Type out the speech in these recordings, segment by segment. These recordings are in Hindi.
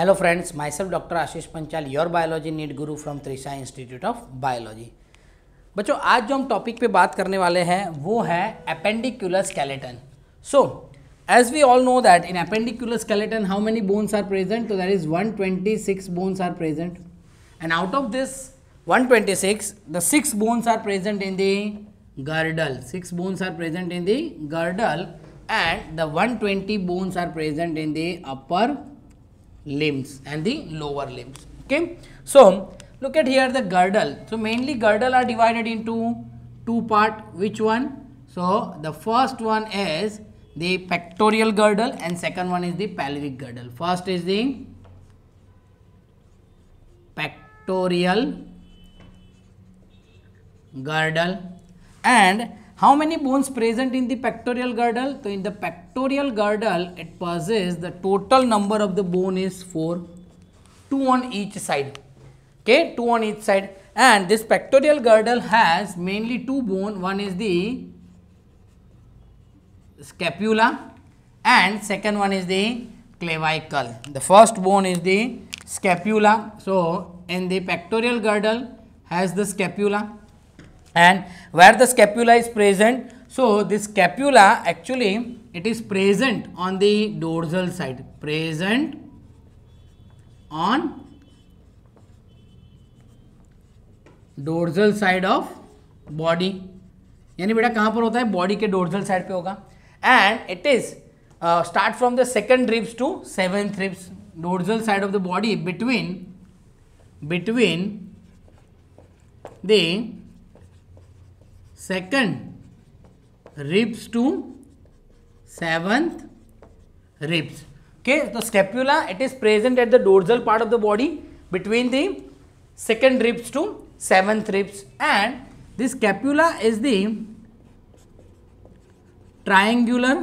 Friends myself doctor Ashish Panchal your biology NEET गुरु from Trisha institute of biology बच्चों आज जो हम टॉपिक पे बात करने वाले हैं वो है appendicular skeleton so as we all know that in appendicular skeleton how many bones are present तो that is 126 bones are present and out of this 126 six bones are present in the girdle six bones are present in the girdle and the one 120 bones are present in the upper limbs and the lower limbs okay so look at here the girdle so mainly girdle are divided into two part which one so the first one is the pectoral girdle and second one is the pelvic girdle first is the pectoral girdle and how many bones present in the pectoral girdle? So in the pectoral girdle, it possesses the total number of the bone is 4, 2 on each side. Okay, 2 on each side. And this pectoral girdle has mainly two bone. One is the scapula and second one is the clavicle. The first bone is the scapula. So in the pectoral girdle has the scapula and where the scapula is present so this scapula actually it is present on the dorsal side present on dorsal side of body यानी बेटा कहाँ पर होता है बॉडी के डोर्जल साइड पे होगा and it is start from the second ribs to seventh ribs dorsal side of the body between between the second ribs to seventh ribs okay the scapula it is present at the dorsal part of the body between the second ribs to seventh ribs and this scapula is the triangular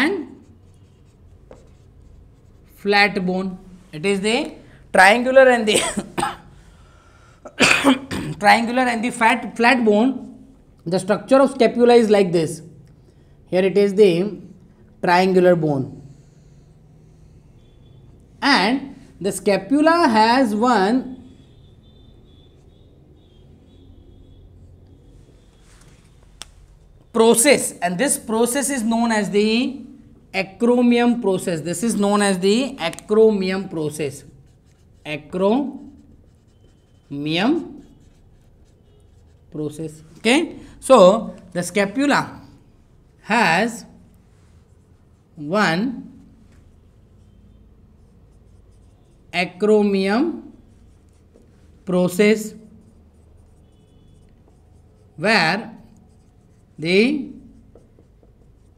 and flat bone it is the triangular and the triangular and the fat flat bone, the structure of scapula is like this. Here it is the triangular bone. And the scapula has one process and this process is known as the acromium process. This is known as the acromium process. Acromium. process okay so the scapula has one acromion process where the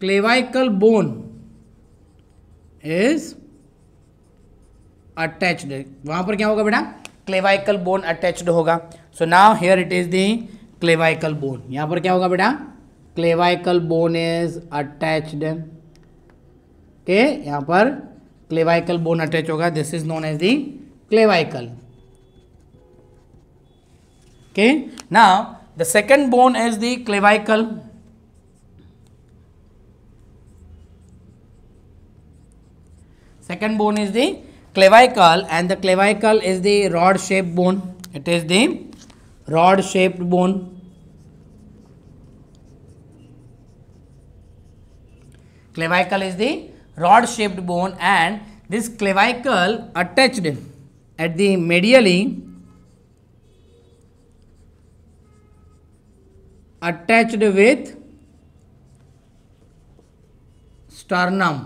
clavicle bone is attached वहाँ पर क्या होगा बेटा clavicle bone attached होगा so now here it is the clavicle bone यहां पर क्या होगा बेटा क्लेवाइकल बोन इज अटैच्ड के यहाँ पर क्लेवाइकल बोन अटैच होगा this is known as the clavicle के now the second bone is the clavicle second bone is the clavicle and the clavicle is the rod shape bone it is the rod shaped bone clavicle is the rod shaped bone and this clavicle attached at the medially attached with sternum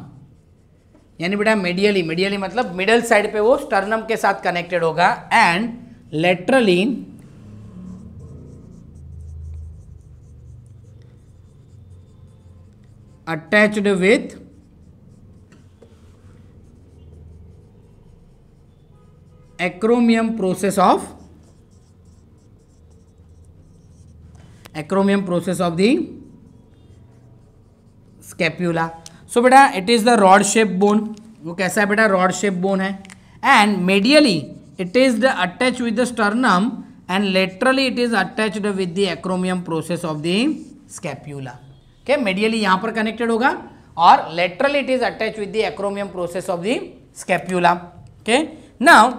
यानी बेटा मेडियली मेडियली मतलब मिडल साइड पे वो स्टर्नम के साथ कनेक्टेड होगा and laterally attached with acromium process of acromium process of the scapula so beta it is the rod shape bone wo kaisa hai beta rod shape bone hai and medially it is the attached with the sternum and laterally it is attached with the acromium process of the scapula okay medially यहां पर कनेक्टेड होगा और lateral it is attach with the process of the scapula okay now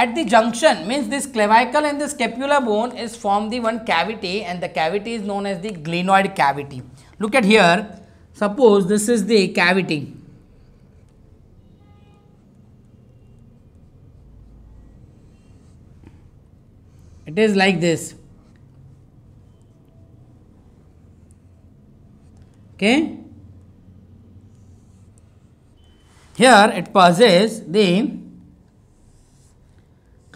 at the junction means this clavicle and the scapula bone is form the one cavity and the cavity is known as the glenoid cavity look at here suppose this is the cavity it is like this okay here it passes the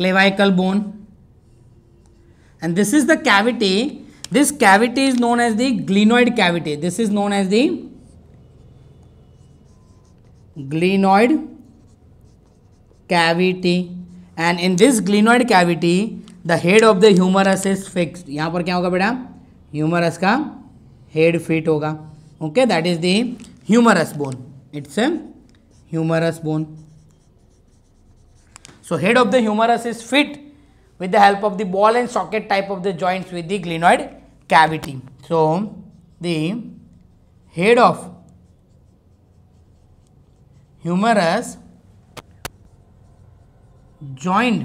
clavicular bone and this is the cavity this cavity is known as the glenoid cavity this is known as the glenoid cavity and in this glenoid cavity the head of the humerus is fixed yahan par kya hoga beta humerus ka head fit hoga okay that is the humerus bone it's a humerus bone so head of the humerus is fit with the help of the ball and socket type of the joints with the glenoid cavity so the head of humerus joined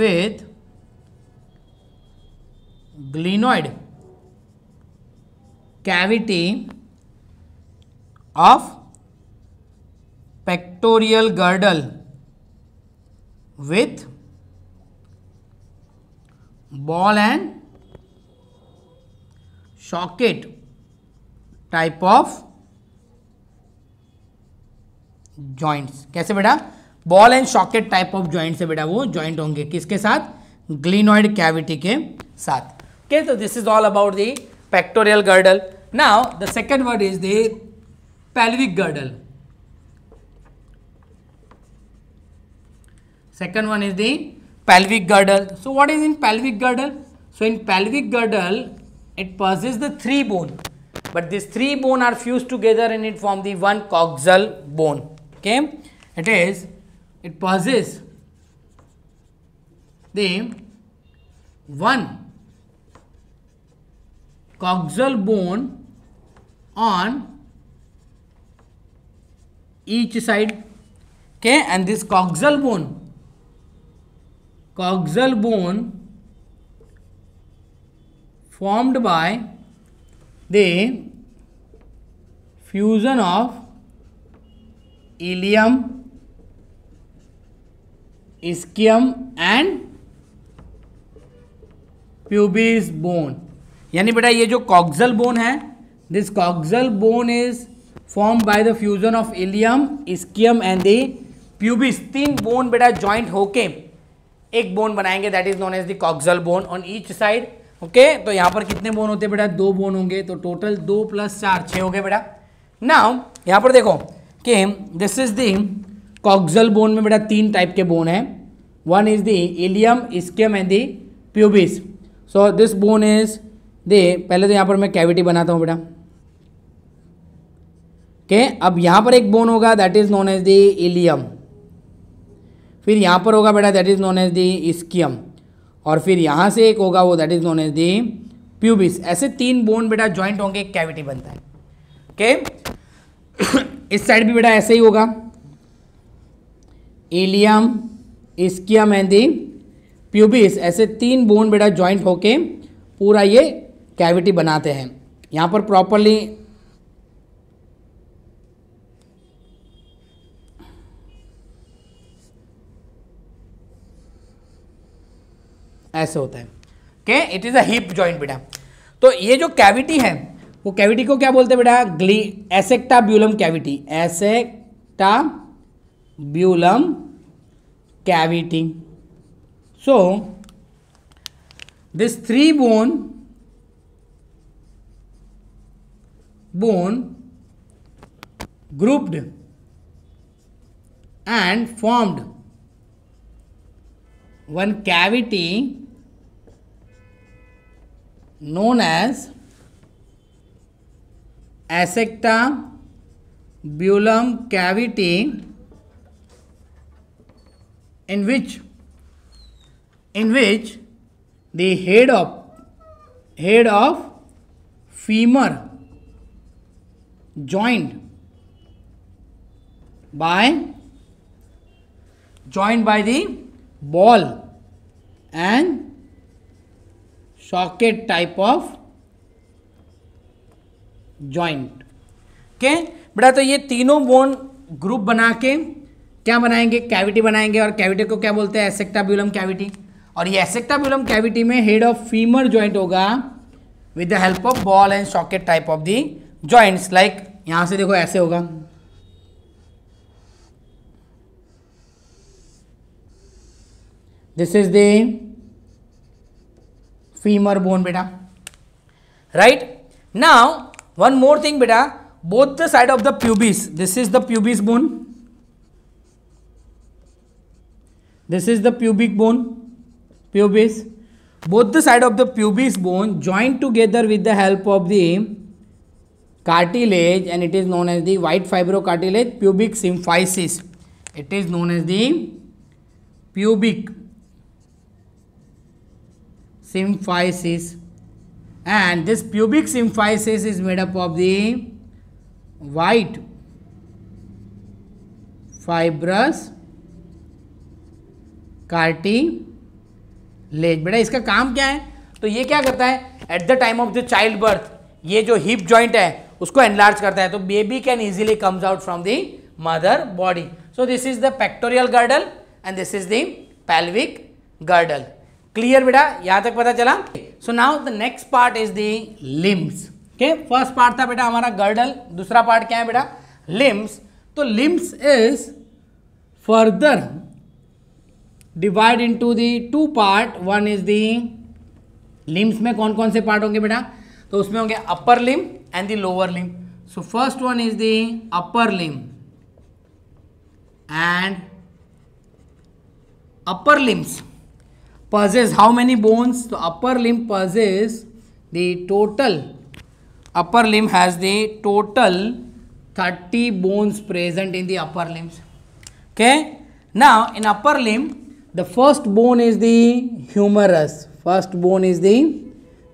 with glenoid cavity of pectoral girdle with ball and socket type of joints कैसे बेटा ball and socket type of joint है बेटा वो जॉइंट होंगे किसके साथ ग्लिनॉइड कैविटी के साथ ओके तो this is all about the pectoral girdle Now, the second word is the pelvic girdle. Second one is the pelvic girdle. So, what is in pelvic girdle? So, in pelvic girdle, it possesses the three bone, but these three bone are fused together and it form the one coxal bone. Okay, it is it possesses the one coxal bone on each side okay and this coxal bone coxal bone formed by the fusion of ilium ischium and pubis bone यानी बेटा ये जो कॉक्सल बोन है this coxal bone is form by the fusion of ilium, ischium and the pubis. तीन बोन बेटा joint होके एक बोन बनाएंगे that is known as the coxal bone on each side. Okay तो यहाँ पर कितने बोन होते हैं बेटा दो बोन होंगे तो टोटल दो प्लस चार छः हो गए बेटा नाउ यहाँ पर देखो कि this is the coxal bone में बेटा तीन टाइप के बोन है one is the ilium ischium and the pubis so this bone is the पहले तो यहाँ पर मैं कैविटी बनाता हूँ बेटा ओके अब यहाँ पर एक बोन होगा that is known as the ilium फिर यहाँ पर होगा बेटा that is known as the ischium और फिर यहाँ से एक होगा वो that is known as the pubis ऐसे तीन बोन बेटा ज्वाइंट होंगे एक कैविटी बनता है ओके इस साइड भी बेटा ऐसे ही होगा ilium ischium and the pubis ऐसे तीन बोन बेटा ज्वाइंट होके पूरा ये कैविटी बनाते हैं यहाँ पर प्रॉपरली ऐसे होता है के इट इज़ अप ज्वाइंट बेटा तो ये जो कैविटी है वो कैविटी को क्या बोलते हैं बेटा ग्ली acetabulum cavity acetabulum cavity so this three bone bone grouped and formed one cavity known as acetabulum cavity in which in which the head of head of femur joined by joined by the ball and socket type of joint okay बेटा तो ये तीनों बोन ग्रुप बना के क्या बनाएंगे कैविटी बनाएंगे और कैविटी को क्या बोलते हैं एसेक्टाब्यूलम कैविटी और ये एसेक्टाब्यूलम कैविटी में हेड ऑफ फीमर ज्वाइंट होगा with the help of ball and socket type of the joints like यहां से देखो ऐसे होगा this is the femur bone बेटा right now one more thing बेटा both the side of the pubis this is the pubis bone this is the pubic bone pubis both the side of the pubis bone joint together with the help of the cartilage and it is known as the white fibro cartilage pubic symphysis it is known as the pubic symphysis and this pubic symphysis is made up of the white fibrous cartilage बेटा इसका काम क्या है तो ये क्या करता है at the time of the child birth ये जो हिप जॉइंट है उसको एनलार्ज करता है तो baby can easily comes out from the mother body so this is the pectoral girdle and this is the pelvic girdle clear बेटा यहाँ तक पता चला so now the next part is the limbs के फर्स्ट पार्ट था बेटा हमारा गर्डल दूसरा पार्ट क्या है बेटा लिम्स तो limbs is further divide into the two part one is the limbs में कौन कौन से पार्ट होंगे बेटा तो उसमें होंगे upper limb and the lower limb so first one is the upper limb and upper limbs possess how many bones? The upper limb possess the total, upper limb has the total 30 bones present in the upper limbs. Okay. Now, in upper limb, the first bone is the humerus. First bone is the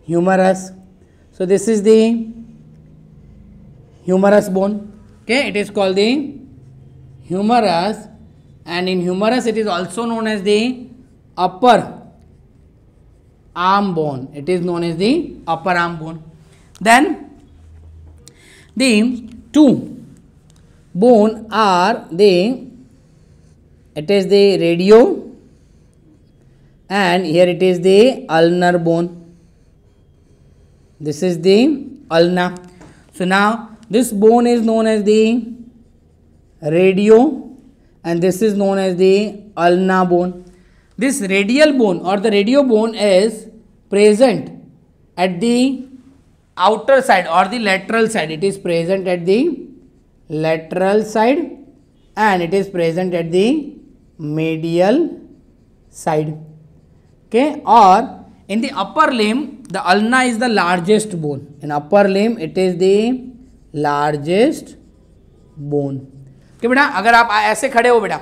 humerus. So, this is the humerus bone. Okay. It is called the humerus and in humerus it is also known as the upper arm bone. It is known as the upper arm bone. Then the two bone are the it is the radio and here it is the ulnar bone. This is the ulna. So now this bone is known as the radio and this is known as the ulna bone. this radial bone or the radio bone is present at the outer side or the lateral side it is present at the lateral side and it is present at the medial side okay or in the upper limb the ulna is the largest bone in upper limb it is the largest bone okay बेटा अगर आप ऐसे खड़े हो बेटा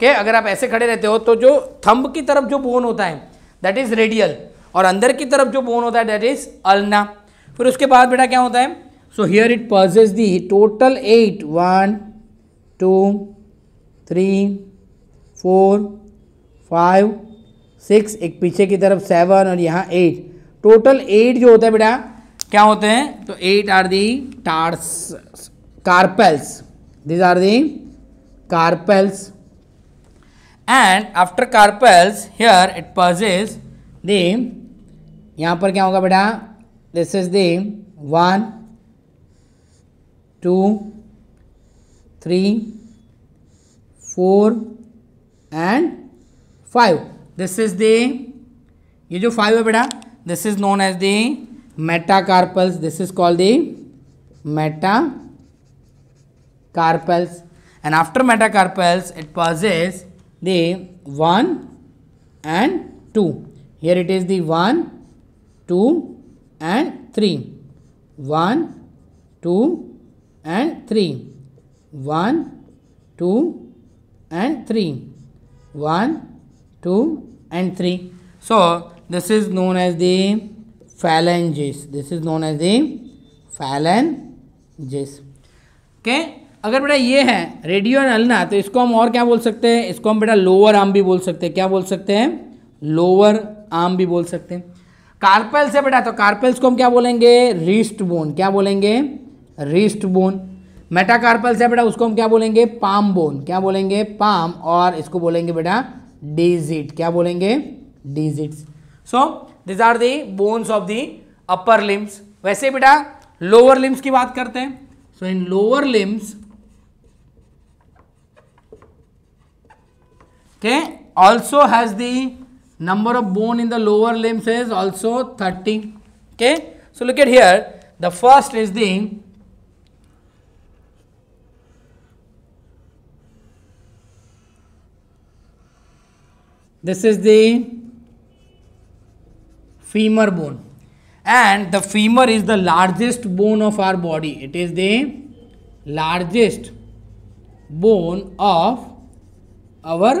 कि अगर आप ऐसे खड़े रहते हो तो जो थंब की तरफ जो बोन होता है दैट इज रेडियल और अंदर की तरफ जो बोन होता है दैट इज अल्ना फिर उसके बाद बेटा क्या होता है so here it possesses the total eight one two three four five six एक पीछे की तरफ सेवन और यहाँ एट टोटल एट जो होता है बेटा क्या होते हैं तो eight are the tars carpals these are the carpals and after carpals here it possesses the यहाँ पर क्या होगा बेटा this is the one two three four and five this is the ये जो फाइव है बेटा this is known as the metacarpals this is called the metacarpals and after metacarpals it passes the 1 and 2. Here it is the 1, 2 and 3. 1, 2 and 3. 1, 2 and 3. 1, 2 and 3. So, this is known as the phalanges. This is known as the phalanges. Okay. अगर बेटा ये है रेडियो एंड अल्ना तो इसको हम और क्या बोल सकते हैं इसको हम बेटा लोअर आर्म भी बोल सकते हैं क्या बोल सकते हैं लोअर आर्म भी बोल सकते हैं कार्पेल्स है बेटा तो कार्पेल्स को हम क्या बोलेंगे रिस्ट बोन क्या बोलेंगे रिस्ट बोन मेटाकार्पल्स है बेटा उसको हम क्या बोलेंगे पाम बोन क्या बोलेंगे पाम और इसको बोलेंगे बेटा डिजिट क्या बोलेंगे digits so these are the bones of the upper limbs वैसे बेटा लोअर लिम्स की बात करते हैं so in lower limbs okay also has the number of bone in the lower limbs is also 30 okay so look at here the first is the this is the femur bone and the femur is the largest bone of our body it is the largest bone of our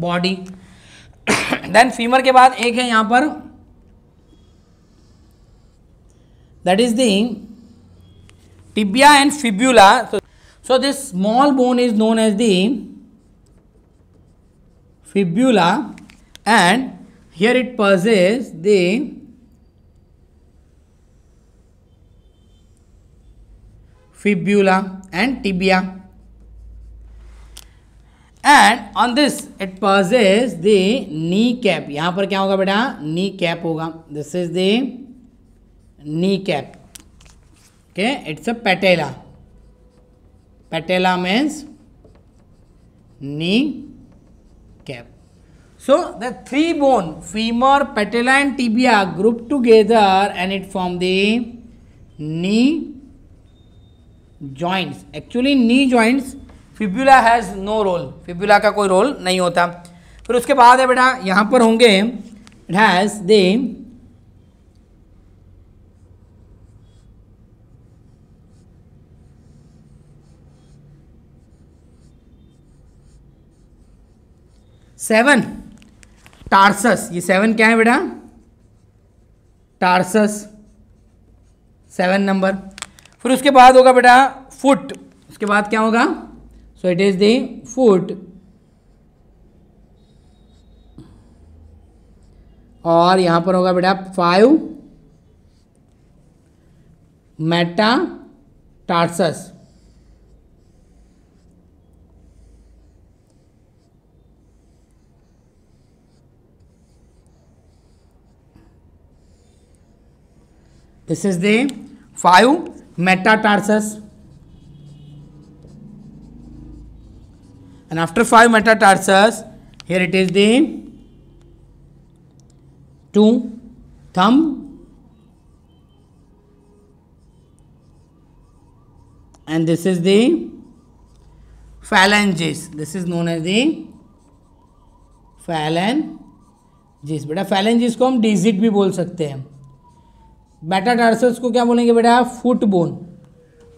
body then femur के बाद एक है यहां पर that is tibia and fibula so this small bone is known as fibula and here it possesses the fibula and tibia and on this it possesses the knee cap यहां पर क्या होगा बेटा नी कैप होगा this is the knee cap okay it's a patella patella means knee cap so the three bone femur patella and tibia group together and it form the knee joints actually knee joints fibula has no role fibula का कोई रोल नहीं होता फिर उसके बाद है बेटा यहाँ पर होंगे it has the seven tarsus ये सेवन क्या है बेटा टार्सस सेवन नंबर फिर उसके बाद होगा बेटा फुट उसके बाद क्या होगा so it is the foot और यहां पर होगा बेटा five metatarsus this is the five metatarsus and after five metatarsals here it is the two thumb and this is the phalanges this is known as the phalanges बेटा phalanges को हम digit भी बोल सकते हैं मेटाटार्सल्स को क्या बोलेंगे बेटा फुट बोन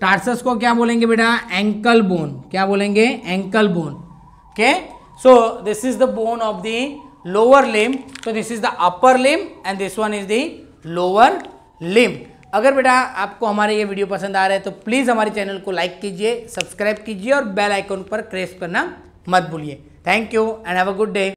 टार्सस को क्या बोलेंगे बेटा एंकल बोन क्या बोलेंगे ankle bone okay so this is the bone of the lower limb तो this is the upper limb and this one is the lower limb अगर बेटा आपको हमारे ये वीडियो पसंद आ रहा है तो प्लीज़ हमारे चैनल को लाइक कीजिए सब्सक्राइब कीजिए और बेल आइकन पर क्रेस करना मत भूलिए thank you and have a good day